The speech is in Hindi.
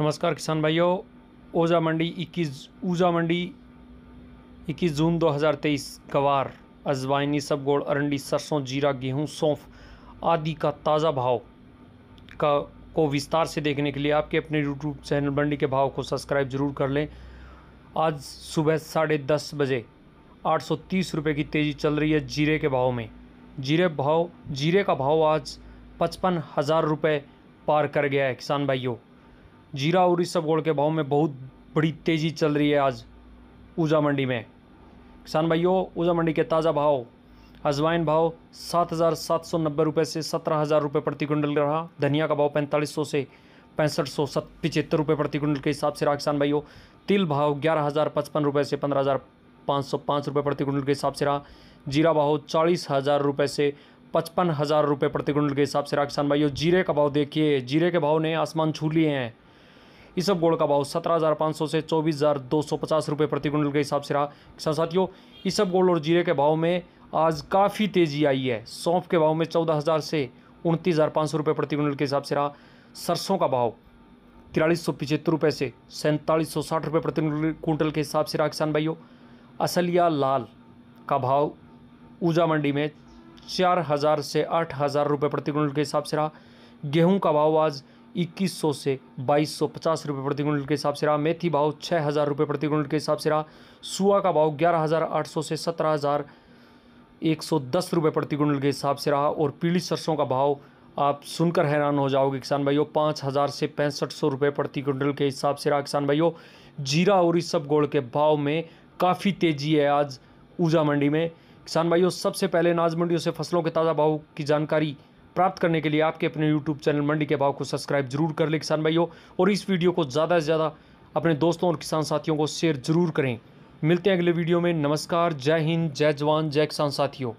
नमस्कार किसान भाइयों ओजा मंडी 21 ऊजा मंडी 21 जून 2023 गवार अजवाइनी सबगोड़ अरंडी सरसों जीरा गेहूं सौंफ आदि का ताज़ा भाव का को विस्तार से देखने के लिए आपके अपने यूट्यूब चैनल मंडी के भाव को सब्सक्राइब जरूर कर लें आज सुबह साढ़े दस बजे आठ सौ तीस रुपये की तेज़ी चल रही है जीरे के भाव में जीरे भाव जीरे का भाव आज पचपन हज़ार रुपये पार कर गया है किसान भाइयों जीरा और इस सब गोड़ के भाव में बहुत बड़ी तेज़ी चल रही है आज ऊजा मंडी में किसान भाइयों ऊजा मंडी के ताज़ा भाव अजवाइन भाव सात हज़ार सात सौ नब्बे रुपये से सत्रह हज़ार रुपये प्रति क्विंटल रहा धनिया का भाव पैंतालीस सौ से पैंसठ सौ सत पिचहत्तर रुपये प्रति क्विंटल के हिसाब से रहा किसान भाइयों तिल भाव ग्यारह हज़ार पचपन रुपये से पंद्रह हज़ार पाँच सौ पाँच रुपये प्रति क्विंटल के हिसाब से रहा जीरा भाव चालीस हज़ार रुपये से पचपन हज़ार रुपये प्रति क्विंटल के हिसाब से रहा किसान भाइयों जीरे का भाव देखिए जीरे के भाव ने आसमान छू लिए हैं इस सब गोल का भाव सत्रह हज़ार पाँच सौ से चौबीस हज़ार दो सौ पचास रुपये प्रति क्विंटल के हिसाब से रहा किसान साथियों इस सब गोल और जीरे के भाव में आज काफ़ी तेज़ी आई है सौंफ के भाव में चौदह हज़ार से उनतीस हज़ार पाँच सौ रुपये प्रति क्विंटल के हिसाब से रहा सरसों का भाव तिरालीस सौ पिचहत्तर रुपये से सैंतालीस सौ साठ रुपये प्रति क्विंटल के हिसाब से रहा किसान भाइयों असलिया लाल का भाव ऊर्जा मंडी में चार हज़ार से आठ हज़ार रुपये प्रति क्विंटल के हिसाब से रहा गेहूं का भाव आज 2100 से 2250 रुपए प्रति क्विंटल के हिसाब से रहा मेथी भाव छः हज़ार रुपये प्रति क्विंटल के हिसाब से रहा सुआ का भाव ग्यारह हज़ार आठ सौ से सत्रह हज़ार एक सौ दस रुपये प्रति क्विंटल के हिसाब से रहा और पीली सरसों का भाव आप सुनकर हैरान हो जाओगे किसान भाइयों पाँच हज़ार से पैंसठ सौ रुपये प्रति क्विंटल के हिसाब से रहा किसान भाइयों जीरा और इस सब गोड़ के भाव में काफ़ी तेज़ी है आज ऊर्जा मंडी में किसान भाइयों सबसे पहले अनाज मंडियों से फसलों के ताज़ा भाव की जानकारी प्राप्त करने के लिए आपके अपने यूट्यूब चैनल मंडी के भाव को सब्सक्राइब जरूर कर लें किसान भाइयों और इस वीडियो को ज़्यादा से ज़्यादा अपने दोस्तों और किसान साथियों को शेयर जरूर करें मिलते हैं अगले वीडियो में नमस्कार जय हिंद जय जवान जय किसान साथियों